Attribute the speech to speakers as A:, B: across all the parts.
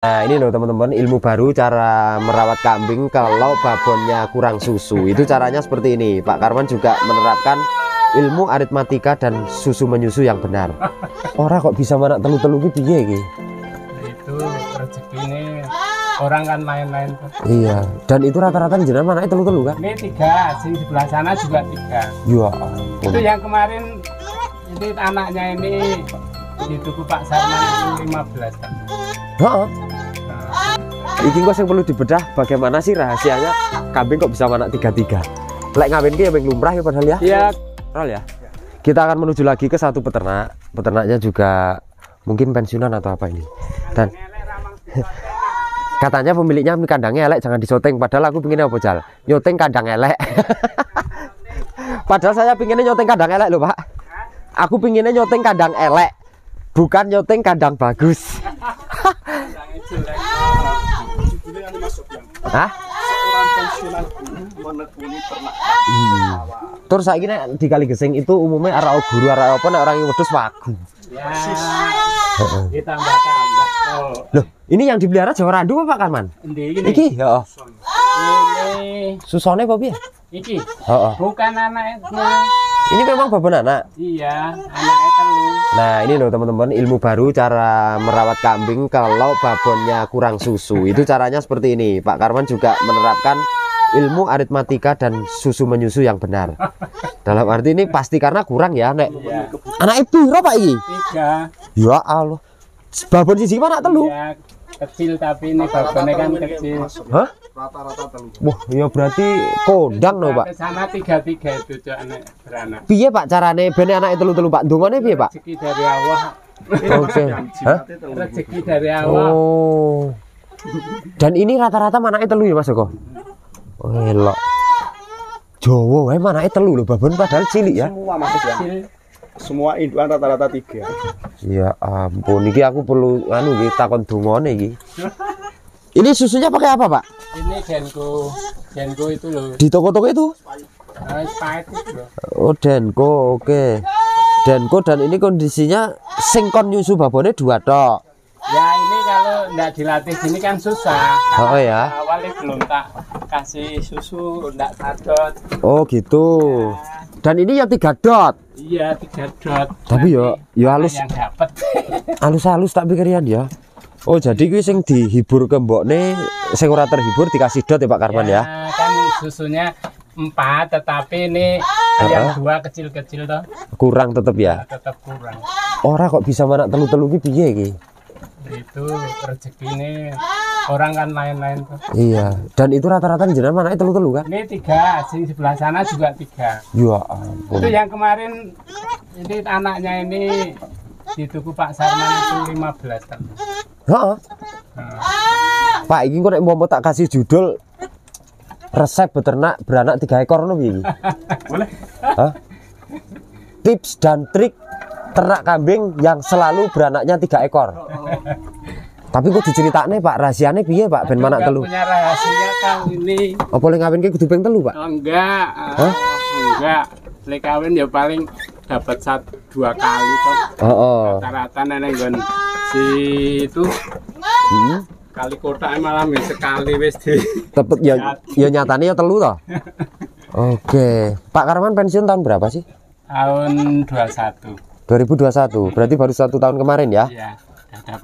A: Nah ini loh teman-teman ilmu baru cara merawat kambing kalau babonnya kurang susu Itu caranya seperti ini Pak Karman juga menerapkan ilmu aritmatika dan susu menyusu yang benar Orang kok bisa manak telu-telu gitu ya gitu
B: Itu rezeki ini orang kan lain-lain Iya
A: dan itu rata-rata mana itu telu-telu kan Ini
B: tiga, sini sebelah sana juga tiga
A: Iya Itu
B: yang kemarin ini anaknya ini dituku Pak Sarman ah. 15 Pak.
A: Nah. kok yang perlu dibedah bagaimana sih rahasianya kambing kok bisa anak tiga-tiga. Lek ngawin ki ya ming lumrah ya padahal ya. Iya. Rol ya. Kita akan menuju lagi ke satu peternak. Peternaknya juga mungkin pensiunan atau apa ini. Dan katanya pemiliknya kandangnya elek jangan disoteng padahal aku pengen apa jal nyoteng kandang elek padahal saya pinginnya nyoteng kandang elek loh pak aku pinginnya nyoteng kandang elek bukan nyuting kandang bagus Hah? Hmm. Terus saya gini di kali gesing itu umumnya arah guru arah apa nih orang yang wedus wagu. Loh, ini yang dipelihara Jawa Randu apa Pak Man? Iki, ya.
B: Ini.
A: Susone apa piye?
B: Iki. Bukan anak itu.
A: Ini memang babon anak.
B: Iya, anak
A: telu. Nah, ini loh teman-teman, ilmu baru cara merawat kambing kalau babonnya kurang susu. Itu caranya seperti ini. Pak Karman juga menerapkan ilmu aritmatika dan susu menyusu yang benar. Dalam arti ini pasti karena kurang ya, Nek. Iya. Anak ibu, Pak iki? Tiga. Ya Allah. Babon siji mana telu?
B: Iya kecil tapi ini babonnya kan kecil hah? rata-rata telur
A: wah ya berarti kondang loh pak
B: sana tiga-tiga itu cok anak beranak
A: piye pak carane bener anak itu telur pak dungannya piye pak rezeki
B: dari Allah oke hah? rezeki dari Allah oh
A: dan ini rata-rata itu telur ya mas Joko oh elok Jawa mana itu telur loh babon padahal cilik ya
B: semua mas ya semua induan rata-rata tiga
A: Ya ampun, ini aku perlu anu iki takon dungone iki. Ini susunya pakai apa, Pak?
B: Ini Denko. Denko itu loh. Di toko-toko itu? Nah,
A: oh, Denko. Oke. Okay. Denko dan ini kondisinya singkon nyusu babone dua tok.
B: Ya ini kalau enggak dilatih gini kan susah. Oh, ya. Awalnya belum tak kasih susu, enggak sadot.
A: Oh gitu. Ya. Dan ini yang tiga dot
B: iya tiga dot
A: tapi yo yo halus halus-halus tak pikirin ya Oh jadi gue sing dihibur ke mbok nih, sing ora terhibur dikasih dot ya Pak Karman ya? ya?
B: Kan susunya empat, tetapi ini yang dua kecil-kecil toh.
A: Kurang tetap ya? Orang nah, tetap kurang. kok bisa manak telu-telu gitu piye iki?
B: Nah, itu rezeki nih orang kan lain-lain iya
A: dan itu rata-rata jenengan mana eh, telu telu kan
B: ini tiga sini sebelah sana juga tiga
A: ya ampun. itu yang
B: kemarin ini anaknya ini di tuku Pak Sarman itu 15 terus
A: Heeh. Nah. Pak ini kok mau tak kasih judul resep beternak beranak tiga ekor no ini. Boleh. Tips dan trik ternak kambing yang selalu beranaknya tiga ekor. Oh, oh. Tapi kok diceritane Pak rahasiane piye Pak ben manak telu? Punya
B: rahasia Kang ini.
A: Apa le ngawinke kudu ping telu Pak? Oh,
B: enggak. Hah? Oh, enggak. Le kawin ya paling dapat satu dua kali toh. Oh, oh. Rata-rata neneng nggon si itu.
A: Hmm?
B: Kali kota malah ya sekali wis di. Tepet ya
A: ya nyatane ya telu toh. Oke. Pak Karman pensiun tahun berapa sih?
B: Tahun 21.
A: 2021. Berarti baru satu tahun kemarin ya? Iya.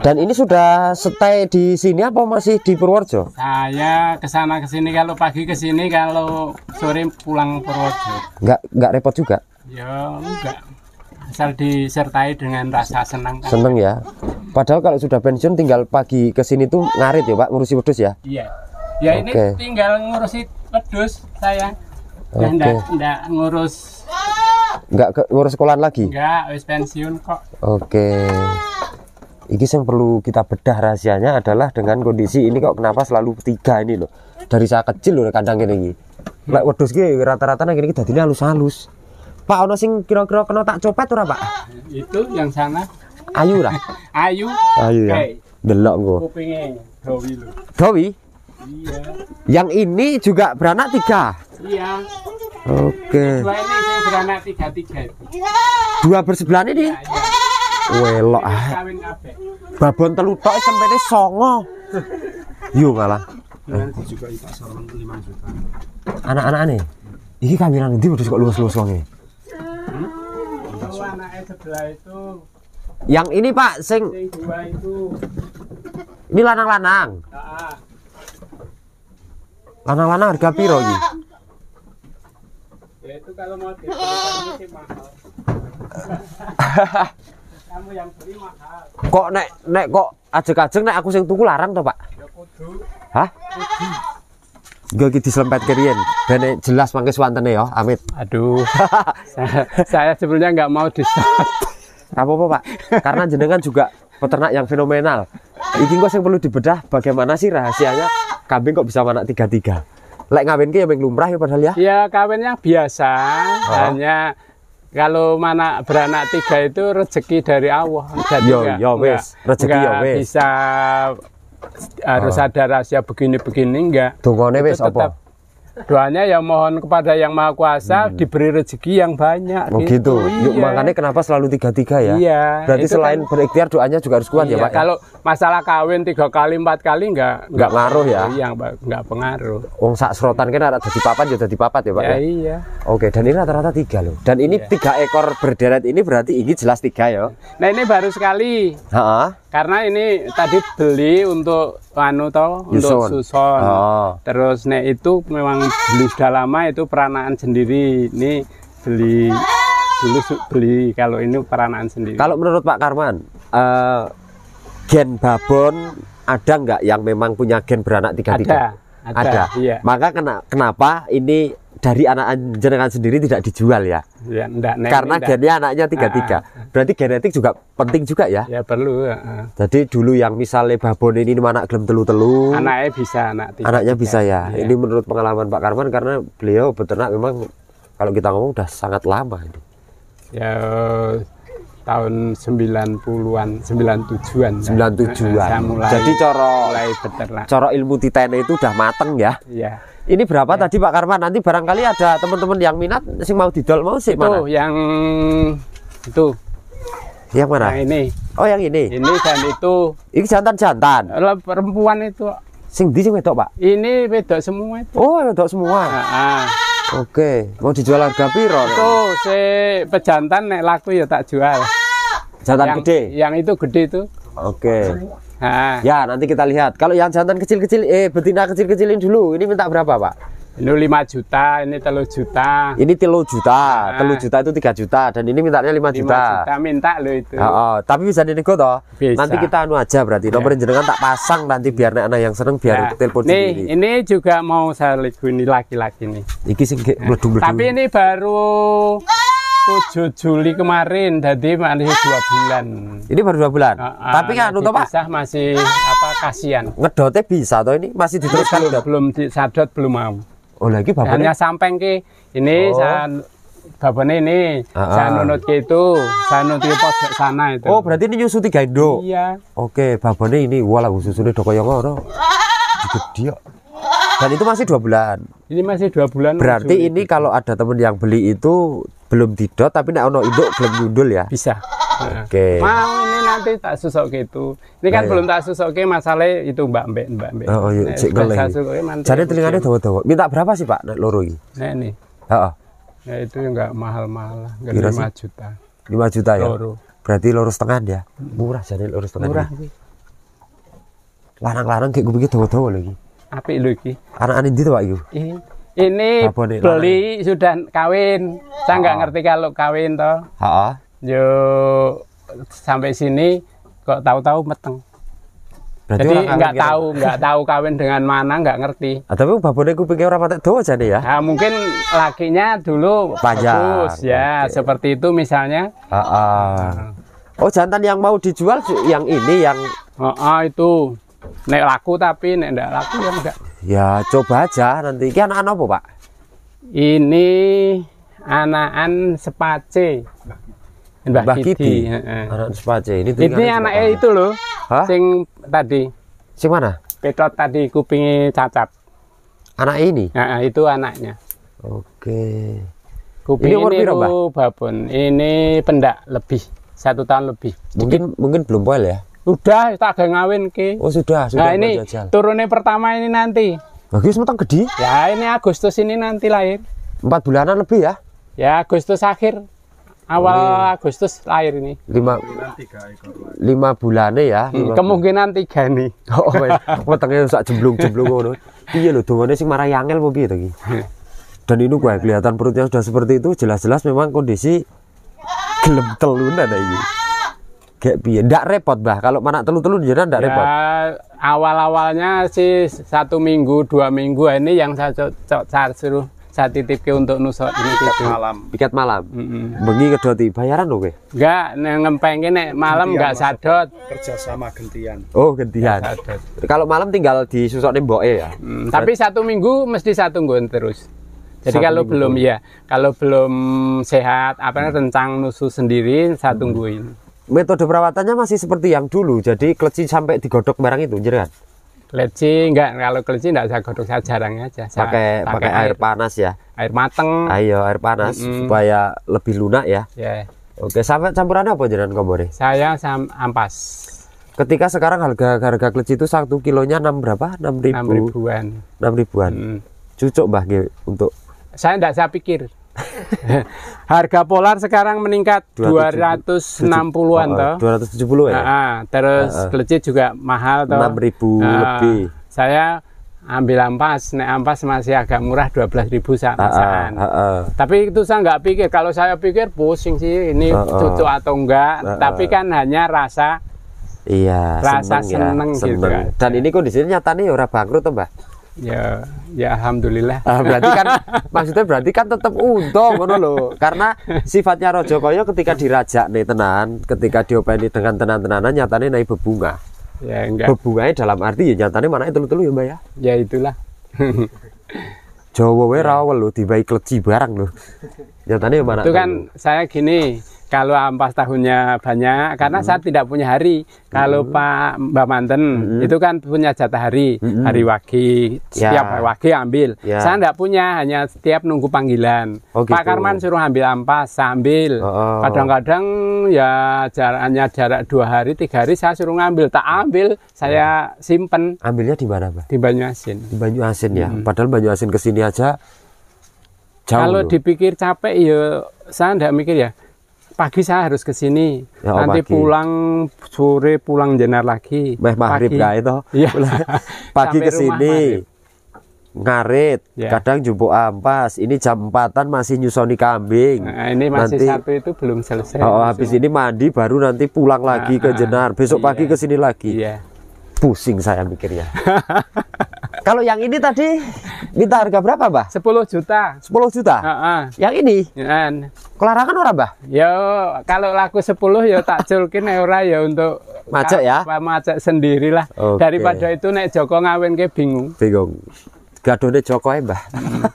A: Dan ini sudah stay di sini apa masih di Purworejo?
B: Saya ke sana ke sini kalau pagi ke sini kalau sore pulang Purworejo.
A: Enggak enggak repot juga?
B: Ya, enggak. Asal disertai dengan rasa senang. Kan?
A: Seneng ya. Padahal kalau sudah pensiun tinggal pagi ke sini tuh ngarit ya, Pak, ngurusi pedus ya? Iya. Ya ini
B: tinggal ngurusi pedus saya. Ya, okay. Enggak, enggak ngurus
A: Enggak ke, ngurus sekolah lagi?
B: Enggak, wis pensiun kok.
A: Oke. Okay. Iki yang perlu kita bedah rahasianya adalah dengan kondisi ini kok kenapa selalu tiga ini loh. Dari saya kecil loh kadang gini lagi Lek wedus gini rata-rata nih gini dadine halus-halus. Pak ono sing kira-kira kena tak copet ora, Pak?
B: Itu yang sana. Ayu lah. Ayu. Ayu ya. Delok gua. Kupinge Dowi lho.
A: Dowi? Iya. Yang ini juga beranak tiga. Iya. Oke. Okay. Dua
B: ini beranak tiga tiga.
A: Dua bersebelahan ini. Ya, ya. Welok ah. Babon telu tok sempene songo. Yuk malah. Nah, Anak-anak nih. ini kawinan ndi wedhus kok luwes luas wong e? Yang ini Pak, sing Ini lanang-lanang. Lanang-lanang harga piro iki?
B: Ya itu kalau mau kan
A: Kok nek nek kok aja ajeng nek aku sing tuku larang to, Pak? Ya kudu. Hah? Kudu. Gue gitu diselempet kerian, bene jelas mangke swantene ya, amit. Aduh, saya, sebenarnya nggak mau di apa-apa pak, karena jenengan juga peternak yang fenomenal. Iki kok yang perlu dibedah, bagaimana sih rahasianya kambing kok bisa anak tiga tiga? Lek ngawin ke ya lumrah ya padahal ya? Ya
B: kawinnya biasa, oh. hanya kalau mana beranak ah. tiga itu rezeki dari Allah. Jadi yo, enggak, yo, Rezeki yo, bisa bisa harus ah. ada rahasia begini-begini enggak. Tunggu wis apa? Doanya ya mohon kepada yang maha kuasa hmm.
A: diberi rezeki yang banyak. Oh gitu. gitu. Iya. makanya kenapa selalu tiga tiga ya? Iya. Berarti selain kan, berikhtiar doanya juga harus kuat ya, iya, ya pak. Kalau
B: masalah kawin tiga kali empat kali nggak nggak ngaruh ya iya nggak pengaruh
A: wong sak serotan kan ada di papat ya di papat ya pak ya, ya? iya oke dan ini rata-rata tiga loh dan ini iya. tiga ekor berderet ini berarti ini jelas tiga ya
B: nah ini baru sekali Ha-ha. karena ini tadi beli untuk anu toh untuk suson oh. terus nek itu memang beli sudah lama itu peranaan sendiri ini beli dulu beli kalau ini peranaan
A: sendiri kalau menurut Pak Karman uh, gen babon ada nggak yang memang punya gen beranak tiga tiga? Ada. Ada. ada. Iya. Maka kena, kenapa ini dari anak jenengan sendiri tidak dijual ya?
B: Ya, enggak, nek, Karena enggak. gennya anaknya tiga tiga. Ah,
A: ah. Berarti genetik juga penting juga ya?
B: Ya perlu. Ah,
A: Jadi dulu yang misalnya babon ini anak gelem telu telu. Anaknya
B: bisa anak. Tiga, anaknya bisa
A: ya. Iya. Ini menurut pengalaman Pak Karman karena beliau beternak memang kalau kita ngomong udah sangat lama ini. Ya tahun 90-an, 97-an. 97-an. mulai, Jadi coro mulai beternak. Coro ilmu titene itu udah mateng ya. Iya. Ini berapa ya. tadi Pak Karma? Nanti barangkali ada teman-teman yang minat sing mau didol mau sih itu, mana? yang itu. Yang mana? Yang ini. Oh, yang ini. Ini dan itu. Ini jantan-jantan. Perempuan itu. Sing di sing wedok, Pak? Ini wedok semua itu. Oh, wedok semua. Heeh. Nah, Oke, mau dijual harga piro?
B: tuh si pejantan nek laku ya tak jual.
A: Jantan yang, gede. Yang itu gede itu. Oke. Nah. Ya, nanti kita lihat. Kalau yang jantan kecil-kecil eh betina kecil-kecilin dulu. Ini minta berapa, Pak? Ini 5 juta, ini telu juta. Ini telu juta, nah. telu juta itu tiga juta dan ini mintanya lima juta. 5 juta minta
B: lo itu. Oh, oh.
A: tapi bisa dinego toh. Bisa. Nanti kita anu aja berarti nomor ya. jenengan tak pasang nanti biar anak-anak yang seneng biar nah. telepon ini
B: Ini juga mau saya ligu ini laki-laki nih.
A: Iki sing nah. meledung Tapi
B: ini baru tujuh Juli kemarin, jadi masih dua bulan. Ini baru dua bulan. Uh, uh, Tapi kan untuk anu pak? masih apa kasihan. Ngedotnya bisa toh ini masih diteruskan belum, belum disadot belum mau.
A: Oh lagi babonnya Hanya
B: sampeng ki. Ini oh. saya babon ini ah. ah. saya nunut ke itu, saya nunut ke pos sana itu. Oh
A: berarti ini tiga indo Iya. Oke, babon ini wala susune doko yang ngoro Gede Dan itu masih dua bulan. Ini masih dua bulan. Berarti ini itu. kalau ada temen yang beli itu belum didot tapi nak ono induk belum nyundul ya. Bisa. Oke. Mau
B: ini nanti tak susuk gitu. Ini kan nah, iya. belum tak susuk ke masalah itu Mbak Mbak Mbak Mbak. Oh, oh iya, cek goleh. Jadi telinganya
A: dawa-dawa. Minta berapa sih Pak nek loro iki? Nek ini. Heeh.
B: Ya itu nggak mahal-mahal, enggak lima juta. Lima juta ya. Loro.
A: Berarti loro setengah ya. Hmm. Murah jadi loro setengah. Murah larang Lanang-lanang kayak gue pikir dawa tahu lagi.
B: Apa lho iki?
A: Anak-anak ndi to Pak iki?
B: Ini ini beli sudah kawin. Saya nggak ah. ngerti kalau kawin toh yo sampai sini kok tahu-tahu meteng.
A: Berarti Jadi nggak tahu, nggak
B: tahu kawin dengan mana, nggak ngerti.
A: Ah, tapi babone pikir apa patek jadi ya. Nah, mungkin
B: lakinya dulu Pajak. bagus ya, okay. seperti itu misalnya.
A: Uh, uh.
B: Oh, jantan yang mau dijual yang ini yang uh, uh, itu nek laku tapi nek enggak laku ya enggak.
A: Ya, coba aja nanti. Ini anak-anak apa, Pak?
B: Ini anakan sepace.
A: Mbah, Mbah Kiti. Kiti. Anak Sepace ini. Ini anaknya
B: itu loh. Hah? Sing tadi. Sing mana? Petot tadi kupingnya cacat. Anak ini? Nah, itu anaknya.
A: Oke. Kuping ini umur ini
B: babon. Ini pendak lebih satu tahun lebih.
A: Mungkin Dikit. mungkin belum boil ya?
B: Udah, tak ada ngawin ke. Oh sudah, sudah. Nah ini jajal. turunnya pertama ini nanti.
A: Bagus, matang gede. Ya
B: ini Agustus ini nanti lahir.
A: Empat bulanan lebih ya?
B: Ya Agustus akhir awal oh, ini iya. Agustus lahir ini lima
A: lima bulan ya hmm, lima hmm, kemungkinan tiga nih oh wetenge sak jemblung jemblung ngono iya lo dongane sing marah yangel mau piye gitu. dan ini gue kelihatan perutnya sudah seperti itu jelas-jelas memang kondisi gelem ada ya ini. kayak piye ndak repot bah kalau mana telu-telu jadi ndak ya, repot
B: awal-awalnya sih satu minggu dua minggu ini yang saya, saya suruh saya ke untuk nusa ah, ini tiket malam. Tiket malam. Heeh.
A: Mm Bengi kedoti bayaran oke
B: Enggak, ngempeng ini malam enggak sadot. Kerja sama gentian.
A: Oh, gentian. Kalau malam tinggal di di mboke ya. Mm, tapi
B: satu minggu mesti satu nggon terus.
A: Jadi satu kalau belum belum
B: ya, kalau belum sehat, apa hmm. rencang nusu sendiri saya tungguin.
A: Mm. Metode perawatannya masih seperti yang dulu, jadi kleci sampai digodok barang itu, jeran.
B: Leci enggak kalau leci enggak saya godok saya jarang aja. Saya pakai pakai air, panas ya. Air mateng. Ayo ah, iya,
A: air panas mm -hmm. supaya lebih lunak ya. Yeah. Oke, sampai campuran apa jalan kobore?
B: Saya sam ampas.
A: Ketika sekarang harga harga kleci itu satu kilonya enam berapa? Enam ribu. Enam ribuan. Enam ribuan. Hmm. Cucuk bah untuk.
B: Saya enggak saya pikir. Harga polar sekarang meningkat 260-an toh. 270 ya. Nah, terus uh, juga mahal toh. 6000 nah, lebih. Saya ambil ampas, naik ampas masih agak murah 12.000 saat masaan. Uh, Tapi itu saya nggak pikir. Kalau saya pikir pusing sih ini uh, cocok atau enggak. Tapi kan
A: hanya rasa Iya, rasa seneng, ya, seneng, gitu seneng. gitu. Kan. Dan ini kondisinya tadi ora bangkrut toh, Mbah. Ya, ya alhamdulillah. Ah, berarti kan maksudnya berarti kan tetap untung ngono lho. Karena sifatnya Rojo Koyo ketika dirajak nih tenan, ketika diopeni dengan tenan-tenanan nyatane naik bebunga. Ya enggak. Bebunganya dalam arti ya nyatane mana itu telu ya, Mbak ya. Ya itulah. Jawa wae ra welu dibaik kleci barang lho. Nyatane ya mana? Itu kan
B: saya gini, kalau ampas tahunnya banyak karena hmm. saya tidak punya hari kalau hmm. Pak Mbak Manten hmm. itu kan punya jatah hari hmm. hari wagi ya. setiap wagi ambil ya. saya tidak punya hanya setiap nunggu panggilan oh, gitu. Pak Karman suruh ambil ampas saya ambil oh. kadang-kadang oh. ya jaraknya jarak dua hari tiga hari saya suruh ngambil tak ambil saya ya. simpen
A: ambilnya di mana Pak? di Banyuasin di Banyuasin ya hmm. padahal Banyuasin kesini aja jauh kalau
B: dipikir capek ya saya tidak mikir ya pagi saya harus ke sini.
A: Ya, oh, Nanti pagi. pulang sore pulang jenar lagi. Beh, pagi ya itu. Ya. pagi ke sini. Ngarit, ya. kadang jumbo ampas. Ini jam empatan masih nyusoni kambing. Nah, ini masih nanti, satu
B: itu belum selesai. Oh, oh habis
A: ini mandi baru nanti pulang lagi nah, ke ah, ah, ah. Jenar. Besok iya. pagi ke sini lagi. Iya. Pusing saya mikirnya. Kalau yang ini tadi minta harga berapa, Mbah? 10 juta. 10 juta?
B: Uh -uh. Yang ini? Heeh. Uh -uh. Kelarangan ora, Mbah? Ya, kalau laku 10 ya tak julkin eh, ora ya untuk macet ya. macet sendirilah. Okay. Daripada itu nek Joko
A: ngawin ke bingung. Bingung. Gadone Joko ae, Mbah.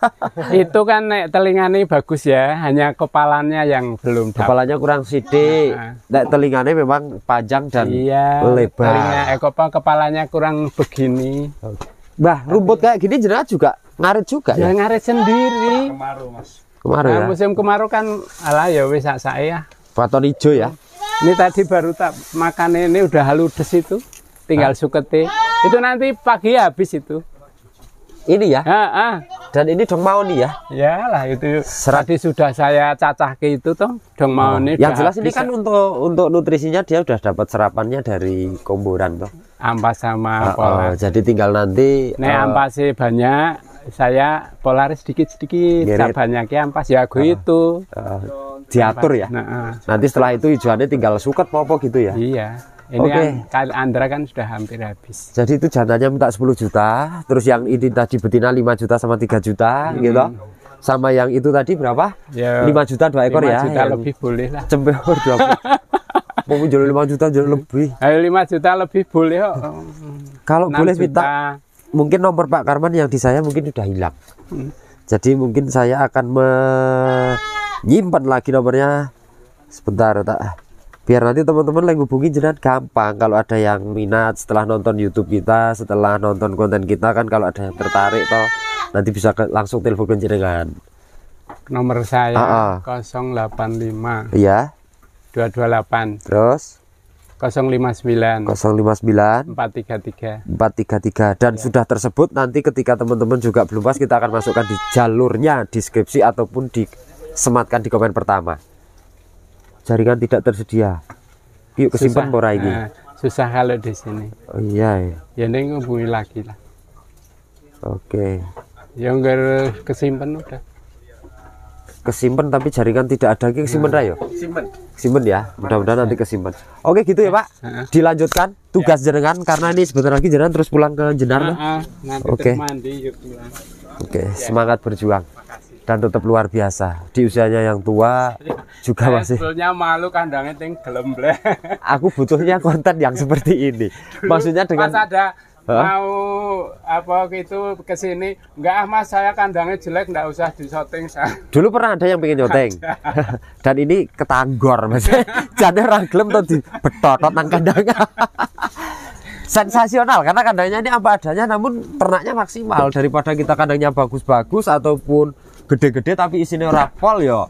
B: itu kan nek telingane bagus ya, hanya kepalanya yang belum dapat. Kepalanya kurang sidik. Nek telingane memang panjang
A: dan iya, lebar. Telinga
B: eh, kepalanya kurang begini.
A: Okay. Bah, rumput kayak gini jelas juga ngarit juga ya. ngaret ya? ngarit sendiri. Kemarau, Mas. Kemarau nah, ya. musim kemarau
B: kan ala ya wis sak saya.
A: Paton ijo ya. Ini
B: tadi baru tak makan ini udah haludes itu. Tinggal ah. sukete. Itu nanti pagi
A: habis itu. Ini ya. Heeh. Dan ini dong maoni ya?
B: Ya lah itu. Serat. Tadi sudah saya cacah ke itu toh dong maoni. Oh. Yang jelas ini kan
A: untuk untuk nutrisinya dia udah dapat serapannya dari komboran toh. Ampas sama uh, pola. Uh, jadi tinggal nanti. Nih uh, eh, ampasnya
B: banyak, saya polaris sedikit-sedikit. Banyak ya ampas ya gue uh, ah, itu.
A: Uh, diatur ya. Nah, uh. Nanti setelah
B: itu hijauannya tinggal suket popo gitu ya. Iya. Ini okay. kan Andra kan sudah hampir habis.
A: Jadi itu jantannya minta 10 juta, terus yang ini tadi betina 5 juta sama 3 juta hmm. gitu. Sama yang itu tadi berapa? Ya, 5 juta dua ekor 5 ya. 5 juta yang lebih boleh lah. Cemplor 20. Mau jual 5 juta jual lebih. Eh, Ayo 5 juta lebih boleh kok. Kalau boleh minta mungkin nomor Pak Karman yang di saya mungkin sudah hilang. Hmm. Jadi mungkin saya akan menyimpan lagi nomornya. Sebentar, tak biar nanti teman-teman lagi hubungi jenat gampang kalau ada yang minat setelah nonton YouTube kita setelah nonton konten kita kan kalau ada yang tertarik toh nanti bisa ke, langsung telepon ke jenengan
B: nomor saya uh -uh. 085 iya 228
A: terus 059 059
B: 433
A: 433 dan ya. sudah tersebut nanti ketika teman-teman juga belum pas kita akan masukkan di jalurnya deskripsi ataupun di sematkan di komen pertama jaringan tidak tersedia yuk kesimpan pora ini nah, susah kalau di sini oh, iya, ya, ya neng hubungi lagi lah oke okay.
B: yang nggak kesimpan udah
A: kesimpan tapi jaringan tidak ada lagi kesimpan nah. rayo kesimpan kesimpan ya mudah-mudahan nanti kesimpan oke gitu ya pak ah, ah. dilanjutkan tugas yeah. jenengan karena ini sebentar lagi jenengan terus pulang ke jenar ah, nah, oke oke okay. semangat berjuang Makasih dan tetap luar biasa di usianya yang tua juga Saya masih
B: sebetulnya malu kandangnya ting gelembleh
A: aku butuhnya konten yang seperti ini Dulu, maksudnya dengan pas
B: ada huh? mau apa gitu ke sini enggak ah mas saya kandangnya jelek enggak usah di saya
A: dulu pernah ada yang pengen nyoteng dan ini ketanggor mas jadi raglem tuh di betotot nang kandang sensasional karena kandangnya ini apa adanya namun ternaknya maksimal daripada kita kandangnya bagus-bagus ataupun gede-gede tapi isinya rapol yo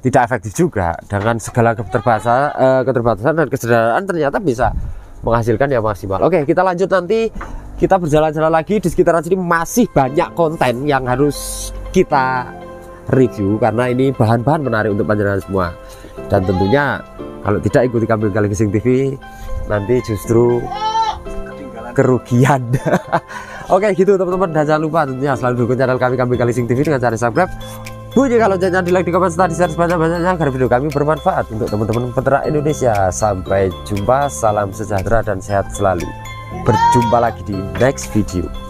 A: tidak efektif juga dengan segala keterbatasan, eh, keterbatasan dan kesederhanaan ternyata bisa menghasilkan yang maksimal. Oke, kita lanjut nanti kita berjalan-jalan lagi di sekitaran sini masih banyak konten yang harus kita review karena ini bahan-bahan menarik untuk panjenengan semua. Dan tentunya kalau tidak ikuti kami Kali Sing TV nanti justru kerugian. Oke gitu teman-teman dan jangan lupa tentunya selalu dukung channel kami kami sing TV dengan cara subscribe bunyi kalau jangan di like di komen serta di share sebanyak-banyaknya agar video kami bermanfaat untuk teman-teman peternak Indonesia sampai jumpa salam sejahtera dan sehat selalu berjumpa lagi di next video